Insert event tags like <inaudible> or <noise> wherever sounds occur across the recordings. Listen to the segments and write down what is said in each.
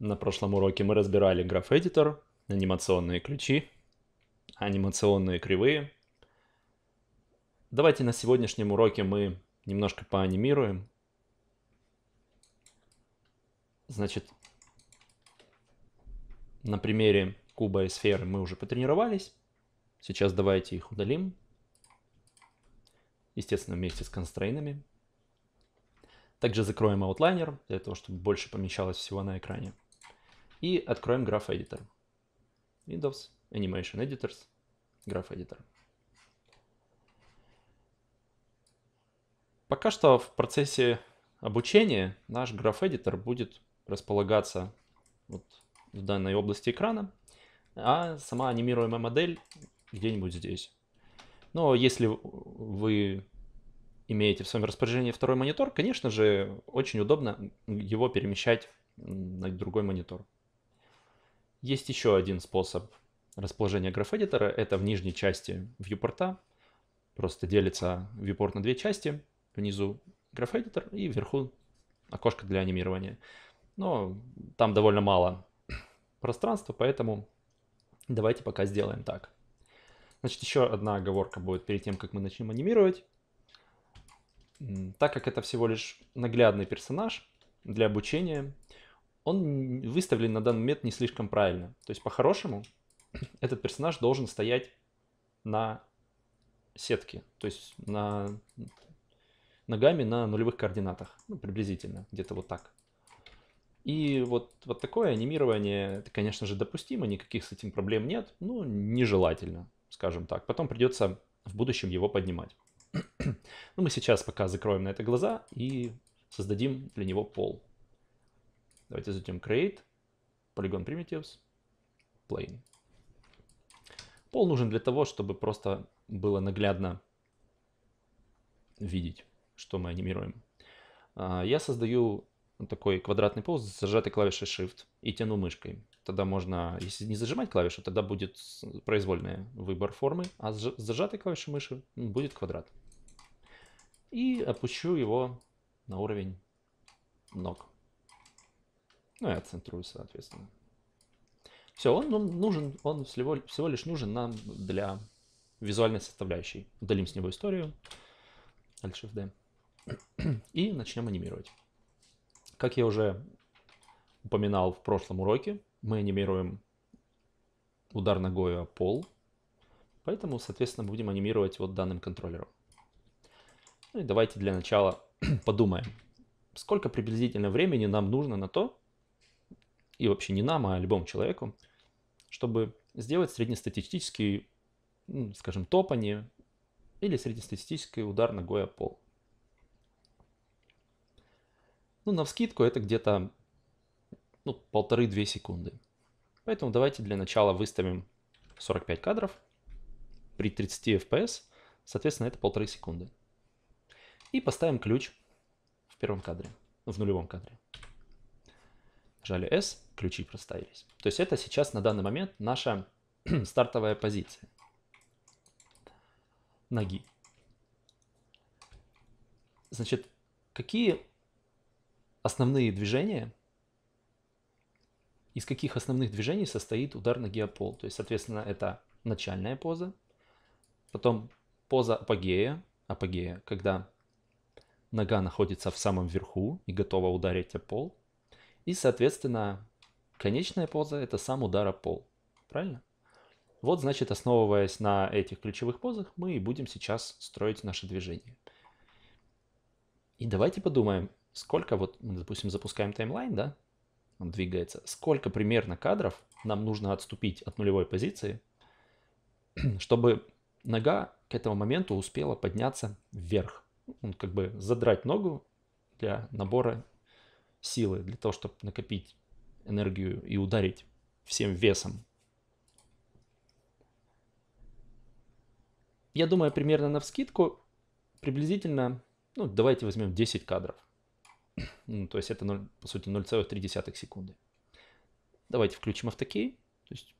На прошлом уроке мы разбирали граф-эдитор, анимационные ключи, анимационные кривые. Давайте на сегодняшнем уроке мы немножко поанимируем. Значит, на примере куба и сферы мы уже потренировались. Сейчас давайте их удалим естественно, вместе с констрейнами. Также закроем Outliner, для того, чтобы больше помещалось всего на экране. И откроем Graph Editor. Windows, Animation Editors, Graph Editor. Пока что в процессе обучения наш Graph Editor будет располагаться вот в данной области экрана, а сама анимируемая модель где-нибудь здесь. Но если вы имеете в своем распоряжении второй монитор, конечно же, очень удобно его перемещать на другой монитор. Есть еще один способ расположения граф-эдитора. Это в нижней части вьюпорта. Просто делится вьюпорт на две части. Внизу граф-эдитор и вверху окошко для анимирования. Но там довольно мало <clears throat> пространства, поэтому давайте пока сделаем так. Значит, еще одна оговорка будет перед тем, как мы начнем анимировать. Так как это всего лишь наглядный персонаж для обучения, он выставлен на данный момент не слишком правильно. То есть, по-хорошему, <clears throat> этот персонаж должен стоять на сетке, то есть на ногами на нулевых координатах, ну, приблизительно, где-то вот так. И вот, вот такое анимирование, это, конечно же, допустимо, никаких с этим проблем нет, но ну, нежелательно скажем так. Потом придется в будущем его поднимать. <clears throat> ну, мы сейчас пока закроем на это глаза и создадим для него пол. Давайте зайдем create, polygon primitives, plane. Пол нужен для того, чтобы просто было наглядно видеть, что мы анимируем. А, я создаю такой квадратный пол с зажатой клавишей Shift и тяну мышкой. Тогда можно, если не зажимать клавишу, тогда будет произвольный выбор формы, а с зажатой клавишей мыши будет квадрат. И опущу его на уровень ног. Ну и отцентрую, соответственно. Все, он, нужен, он всего, всего лишь нужен нам для визуальной составляющей. Удалим с него историю. Alt-Shift-D. <clears throat> И начнем анимировать. Как я уже упоминал в прошлом уроке, мы анимируем удар ногой о пол, поэтому, соответственно, будем анимировать вот данным контроллером. Ну и давайте для начала <clears throat> подумаем, сколько приблизительно времени нам нужно на то, и вообще не нам, а любому человеку, чтобы сделать среднестатистический, ну, скажем, топание или среднестатистический удар ногой о пол. Ну, на вскидку это где-то ну, полторы-две секунды. Поэтому давайте для начала выставим 45 кадров при 30 FPS, соответственно, это полторы секунды. И поставим ключ в первом кадре, в нулевом кадре. Нажали S, ключи проставились. То есть это сейчас на данный момент наша <clears throat> стартовая позиция ноги. Значит, какие основные движения из каких основных движений состоит удар на геопол. То есть, соответственно, это начальная поза, потом поза апогея, апогея, когда нога находится в самом верху и готова ударить о пол. И, соответственно, конечная поза – это сам удар о пол. Правильно? Вот, значит, основываясь на этих ключевых позах, мы и будем сейчас строить наше движение. И давайте подумаем, сколько вот мы, допустим, запускаем таймлайн, да? он двигается, сколько примерно кадров нам нужно отступить от нулевой позиции, <clears throat> чтобы нога к этому моменту успела подняться вверх. Он ну, как бы задрать ногу для набора силы, для того, чтобы накопить энергию и ударить всем весом. Я думаю, примерно на вскидку приблизительно, ну, давайте возьмем 10 кадров – <clears throat> Ну, то есть это, 0, по сути, 0,3 секунды. Давайте включим автокей. То есть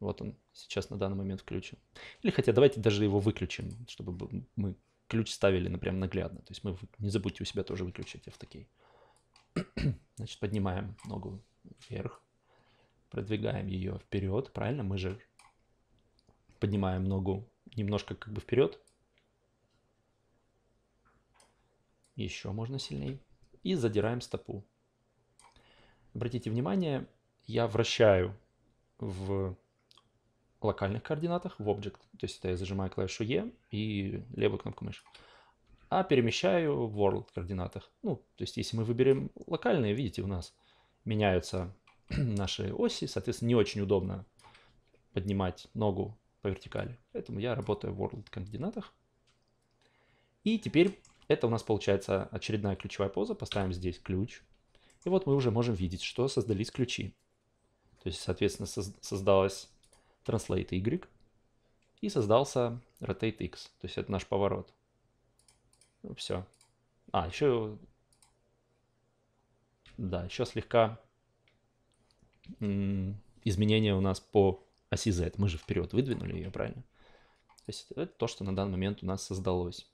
вот он сейчас на данный момент включен. Или хотя давайте даже его выключим, чтобы мы ключ ставили ну, прям наглядно. То есть мы не забудьте у себя тоже выключить автокей. <clears throat> Значит, поднимаем ногу вверх, продвигаем ее вперед, правильно? Мы же поднимаем ногу немножко как бы вперед. Еще можно сильнее и задираем стопу. Обратите внимание, я вращаю в локальных координатах в Object. То есть это я зажимаю клавишу E и левую кнопку мыши. А перемещаю в World координатах. Ну, то есть если мы выберем локальные, видите, у нас меняются <clears throat> наши оси. Соответственно, не очень удобно поднимать ногу по вертикали. Поэтому я работаю в World координатах. И теперь это у нас получается очередная ключевая поза. Поставим здесь ключ. И вот мы уже можем видеть, что создались ключи. То есть, соответственно, создалась translate y и создался rotate x. То есть это наш поворот. Ну, все. А, еще... Да, еще слегка изменения у нас по оси Z. Мы же вперед выдвинули ее, правильно? То есть это то, что на данный момент у нас создалось.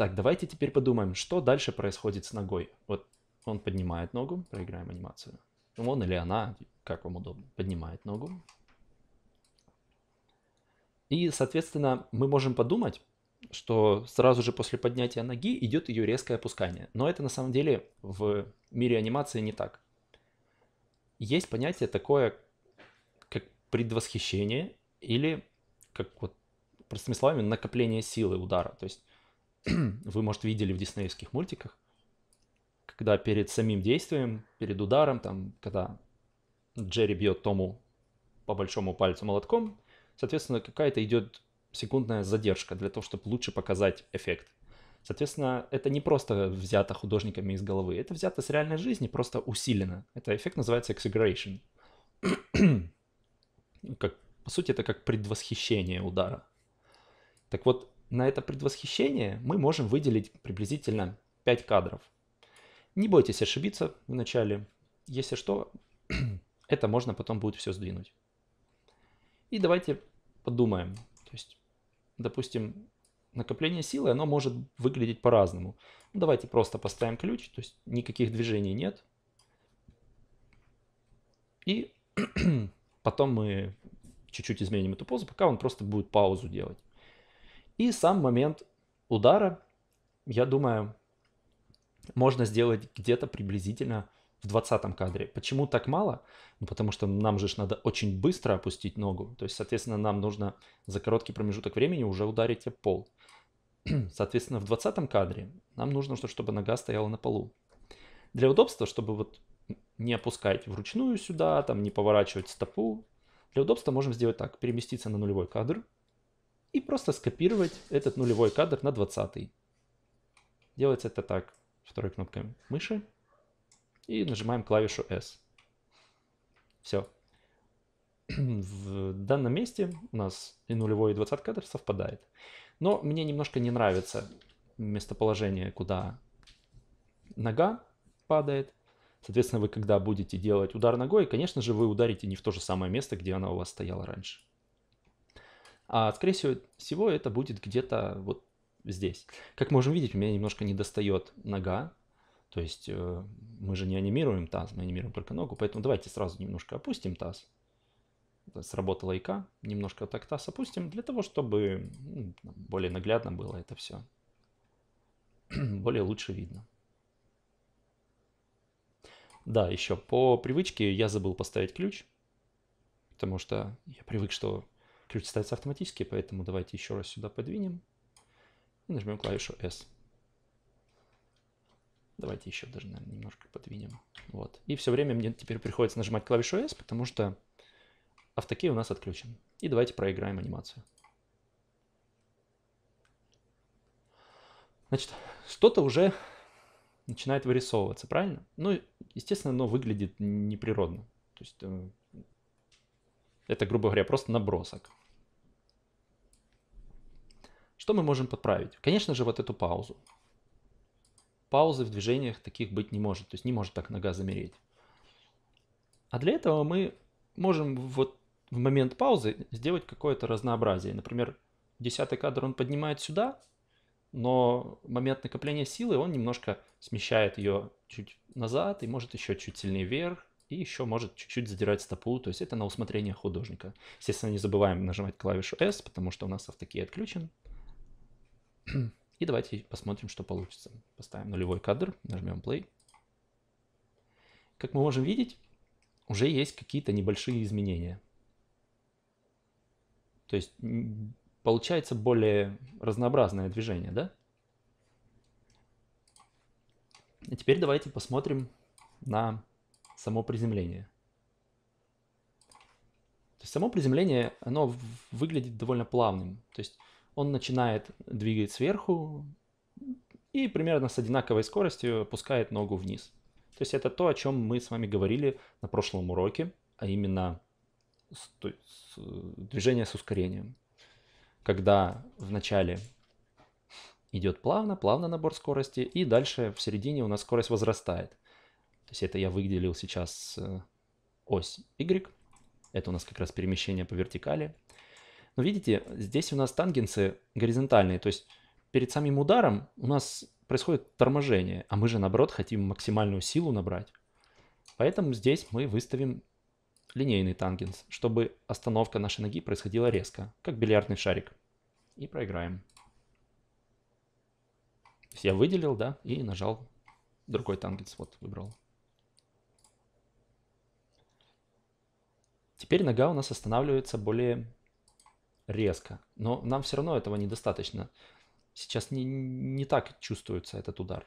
Так, давайте теперь подумаем, что дальше происходит с ногой. Вот он поднимает ногу, проиграем анимацию. Он или она, как вам удобно, поднимает ногу. И, соответственно, мы можем подумать, что сразу же после поднятия ноги идет ее резкое опускание. Но это на самом деле в мире анимации не так. Есть понятие такое, как предвосхищение или, как вот простыми словами, накопление силы удара. То есть вы, может, видели в диснеевских мультиках, когда перед самим действием, перед ударом, там, когда Джерри бьет Тому по большому пальцу молотком, соответственно, какая-то идет секундная задержка для того, чтобы лучше показать эффект. Соответственно, это не просто взято художниками из головы, это взято с реальной жизни, просто усилено. Это эффект называется exaggeration. <clears throat> как, по сути, это как предвосхищение удара. Так вот, на это предвосхищение мы можем выделить приблизительно 5 кадров. Не бойтесь ошибиться вначале, Если что, <clears throat> это можно потом будет все сдвинуть. И давайте подумаем. То есть, допустим, накопление силы, оно может выглядеть по-разному. Ну, давайте просто поставим ключ, то есть никаких движений нет. И <clears throat> потом мы чуть-чуть изменим эту позу, пока он просто будет паузу делать. И сам момент удара, я думаю, можно сделать где-то приблизительно в 20 кадре. Почему так мало? Ну, потому что нам же надо очень быстро опустить ногу. То есть, соответственно, нам нужно за короткий промежуток времени уже ударить об пол. <clears throat> Соответственно, в 20 кадре нам нужно, чтобы нога стояла на полу. Для удобства, чтобы вот не опускать вручную сюда, там не поворачивать стопу, для удобства можем сделать так. Переместиться на нулевой кадр – и просто скопировать этот нулевой кадр на 20. Делается это так. Второй кнопкой мыши и нажимаем клавишу S. Все. В данном месте у нас и нулевой, и 20 кадр совпадает. Но мне немножко не нравится местоположение, куда нога падает. Соответственно, вы когда будете делать удар ногой, конечно же, вы ударите не в то же самое место, где она у вас стояла раньше. А, скорее всего, это будет где-то вот здесь. Как можем видеть, у меня немножко недостает нога, то есть э, мы же не анимируем таз, мы анимируем только ногу, поэтому давайте сразу немножко опустим таз. Сработала ИК, немножко так таз опустим, для того, чтобы ну, более наглядно было это все, <clears throat> более лучше видно. Да, еще по привычке я забыл поставить ключ, потому что я привык, что Ключ ставится автоматически, поэтому давайте еще раз сюда подвинем и нажмем клавишу S. Давайте еще даже, наверное, немножко подвинем. Вот. И все время мне теперь приходится нажимать клавишу S, потому что автокей у нас отключен. И давайте проиграем анимацию. Значит, что-то уже начинает вырисовываться, правильно? Ну, естественно, оно выглядит неприродно. То есть э, это, грубо говоря, просто набросок. Что мы можем подправить? Конечно же, вот эту паузу. Паузы в движениях таких быть не может, то есть не может так нога замереть. А для этого мы можем вот в момент паузы сделать какое-то разнообразие. Например, десятый кадр он поднимает сюда, но момент накопления силы он немножко смещает ее чуть назад и может еще чуть сильнее вверх, и еще может чуть-чуть задирать стопу, то есть это на усмотрение художника. Естественно, не забываем нажимать клавишу S, потому что у нас автокей отключен. И давайте посмотрим, что получится. Поставим нулевой кадр, нажмем play. Как мы можем видеть, уже есть какие-то небольшие изменения. То есть получается более разнообразное движение, да? И теперь давайте посмотрим на само приземление. То есть само приземление, оно выглядит довольно плавным. То есть он начинает двигать сверху и примерно с одинаковой скоростью опускает ногу вниз. То есть это то, о чем мы с вами говорили на прошлом уроке, а именно движение с ускорением. Когда вначале идет плавно, плавно набор скорости, и дальше в середине у нас скорость возрастает. То есть это я выделил сейчас э, ось Y. Это у нас как раз перемещение по вертикали. Но видите, здесь у нас тангенсы горизонтальные, то есть перед самим ударом у нас происходит торможение, а мы же наоборот хотим максимальную силу набрать. Поэтому здесь мы выставим линейный тангенс, чтобы остановка нашей ноги происходила резко, как бильярдный шарик. И проиграем. Я выделил, да, и нажал другой тангенс, вот выбрал. Теперь нога у нас останавливается более резко. Но нам все равно этого недостаточно. Сейчас не, не так чувствуется этот удар.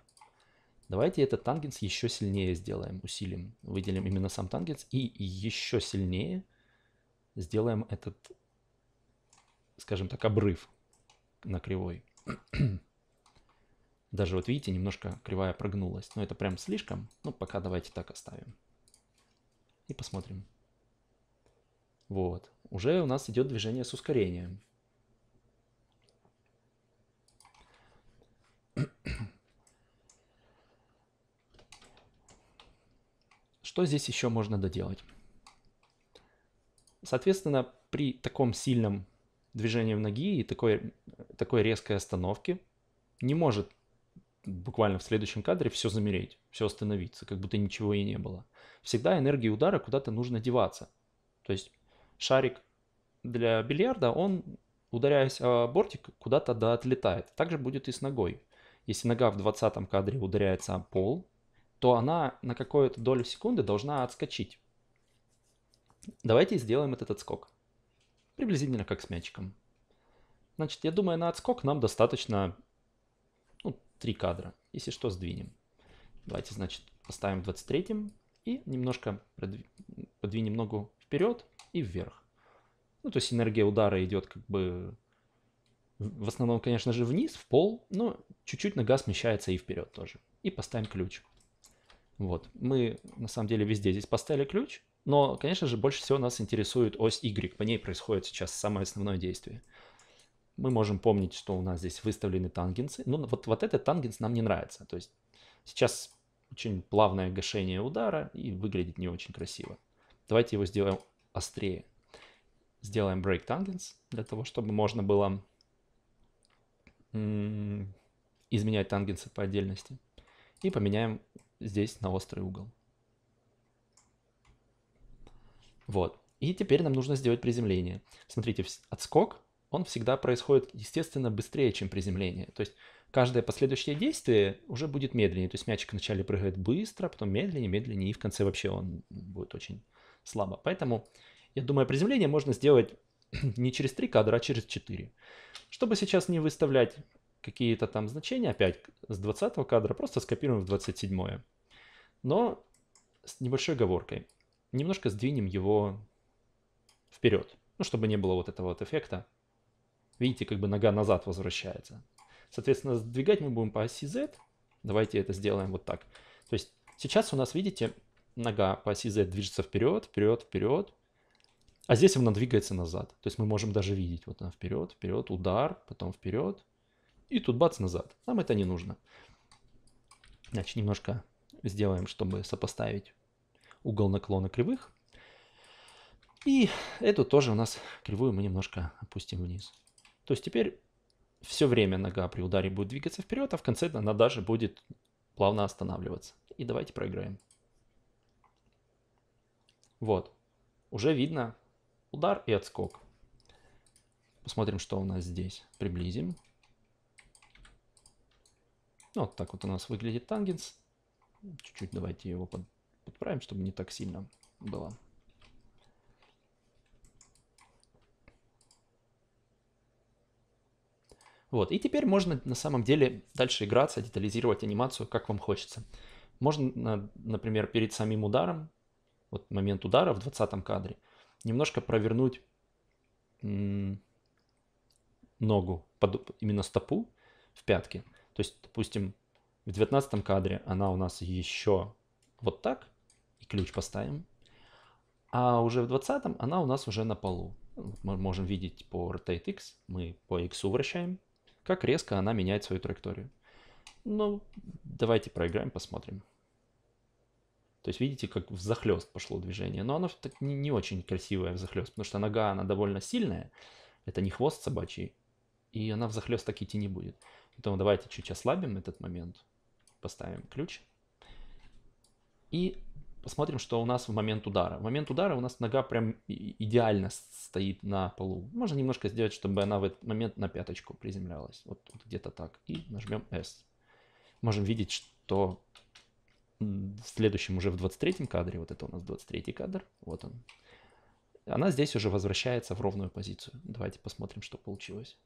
Давайте этот тангенс еще сильнее сделаем, усилим. Выделим именно сам тангенс и еще сильнее сделаем этот, скажем так, обрыв на кривой. <clears throat> Даже вот видите, немножко кривая прогнулась. Но это прям слишком. Ну, пока давайте так оставим. И посмотрим. Вот. Уже у нас идет движение с ускорением. Что здесь еще можно доделать? Соответственно, при таком сильном движении в ноги и такой, такой резкой остановке не может буквально в следующем кадре все замереть, все остановиться, как будто ничего и не было. Всегда энергии удара куда-то нужно деваться. То есть шарик для бильярда, он, ударяясь о бортик, куда-то да отлетает. Также будет и с ногой. Если нога в 20 кадре ударяется о пол, то она на какую-то долю секунды должна отскочить. Давайте сделаем этот отскок. Приблизительно как с мячиком. Значит, я думаю, на отскок нам достаточно ну, 3 кадра. Если что, сдвинем. Давайте, значит, поставим 23 и немножко подвинем ногу вперед, и вверх. Ну, то есть энергия удара идет как бы в основном, конечно же, вниз, в пол, но чуть-чуть нога смещается и вперед тоже. И поставим ключ. Вот. Мы на самом деле везде здесь поставили ключ, но, конечно же, больше всего нас интересует ось Y. По ней происходит сейчас самое основное действие. Мы можем помнить, что у нас здесь выставлены тангенсы. Ну, вот, вот этот тангенс нам не нравится. То есть сейчас очень плавное гашение удара и выглядит не очень красиво. Давайте его сделаем острее. Сделаем break tangents для того, чтобы можно было изменять тангенсы по отдельности. И поменяем здесь на острый угол. Вот. И теперь нам нужно сделать приземление. Смотрите, отскок, он всегда происходит, естественно, быстрее, чем приземление. То есть каждое последующее действие уже будет медленнее. То есть мячик вначале прыгает быстро, а потом медленнее, медленнее, и в конце вообще он будет очень слабо. Поэтому, я думаю, приземление можно сделать <clears throat> не через три кадра, а через четыре. Чтобы сейчас не выставлять какие-то там значения, опять с 20 кадра, просто скопируем в 27. -е. Но с небольшой оговоркой. Немножко сдвинем его вперед, ну, чтобы не было вот этого вот эффекта. Видите, как бы нога назад возвращается. Соответственно, сдвигать мы будем по оси Z. Давайте это сделаем вот так. То есть сейчас у нас, видите, нога по оси Z движется вперед, вперед, вперед. А здесь она двигается назад. То есть мы можем даже видеть, вот она вперед, вперед, удар, потом вперед. И тут бац назад. Нам это не нужно. Значит, немножко сделаем, чтобы сопоставить угол наклона кривых. И эту тоже у нас кривую мы немножко опустим вниз. То есть теперь все время нога при ударе будет двигаться вперед, а в конце она даже будет плавно останавливаться. И давайте проиграем. Вот, уже видно удар и отскок. Посмотрим, что у нас здесь. Приблизим. Ну, вот так вот у нас выглядит тангенс. Чуть-чуть давайте его под, подправим, чтобы не так сильно было. Вот, и теперь можно на самом деле дальше играться, детализировать анимацию, как вам хочется. Можно, например, перед самим ударом вот момент удара в 20 кадре, немножко провернуть ногу, под, именно стопу в пятке. То есть, допустим, в 19 кадре она у нас еще вот так, и ключ поставим. А уже в 20 она у нас уже на полу. Мы можем видеть по Rotate X, мы по X вращаем, как резко она меняет свою траекторию. Ну, давайте проиграем, посмотрим. То есть видите, как в захлест пошло движение. Но оно так не, не очень красивое в захлест, потому что нога, она довольно сильная. Это не хвост собачий. И она в захлест так идти не будет. Поэтому давайте чуть ослабим этот момент. Поставим ключ. И посмотрим, что у нас в момент удара. В момент удара у нас нога прям идеально стоит на полу. Можно немножко сделать, чтобы она в этот момент на пяточку приземлялась. Вот, вот где-то так. И нажмем S. Можем видеть, что в следующем уже в 23-м кадре, вот это у нас 23-й кадр, вот он, она здесь уже возвращается в ровную позицию. Давайте посмотрим, что получилось.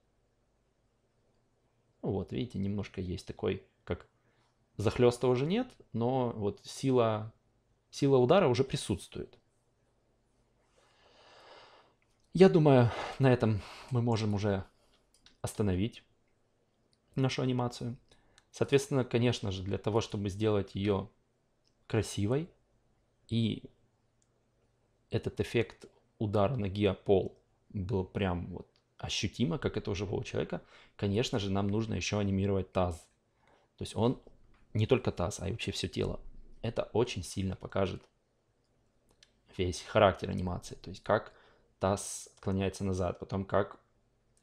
Ну вот, видите, немножко есть такой, как захлеста уже нет, но вот сила, сила удара уже присутствует. Я думаю, на этом мы можем уже остановить нашу анимацию. Соответственно, конечно же, для того, чтобы сделать ее красивой, и этот эффект удара ноги о пол был прям вот ощутимо, как это у живого человека, конечно же, нам нужно еще анимировать таз. То есть он не только таз, а и вообще все тело. Это очень сильно покажет весь характер анимации. То есть как таз отклоняется назад, потом как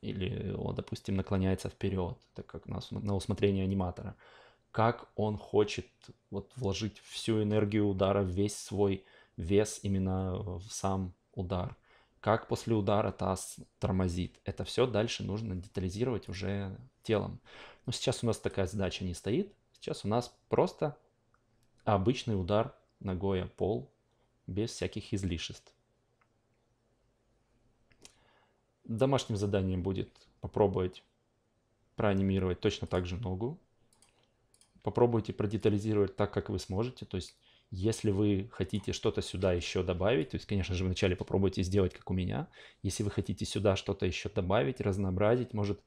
или он, допустим, наклоняется вперед, так как на, на усмотрение аниматора как он хочет вот вложить всю энергию удара, весь свой вес именно в сам удар, как после удара таз тормозит. Это все дальше нужно детализировать уже телом. Но сейчас у нас такая задача не стоит. Сейчас у нас просто обычный удар ногой о пол без всяких излишеств. Домашним заданием будет попробовать проанимировать точно так же ногу, попробуйте продетализировать так, как вы сможете. То есть, если вы хотите что-то сюда еще добавить, то есть, конечно же, вначале попробуйте сделать, как у меня. Если вы хотите сюда что-то еще добавить, разнообразить, может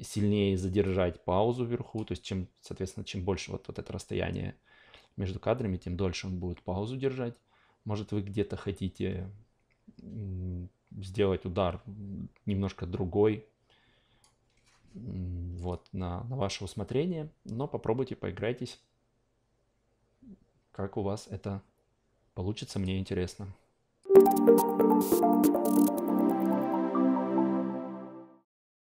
сильнее задержать паузу вверху, то есть, чем, соответственно, чем больше вот, вот это расстояние между кадрами, тем дольше он будет паузу держать. Может, вы где-то хотите сделать удар немножко другой, вот, на, на ваше усмотрение, но попробуйте, поиграйтесь, как у вас это получится, мне интересно. Thank you.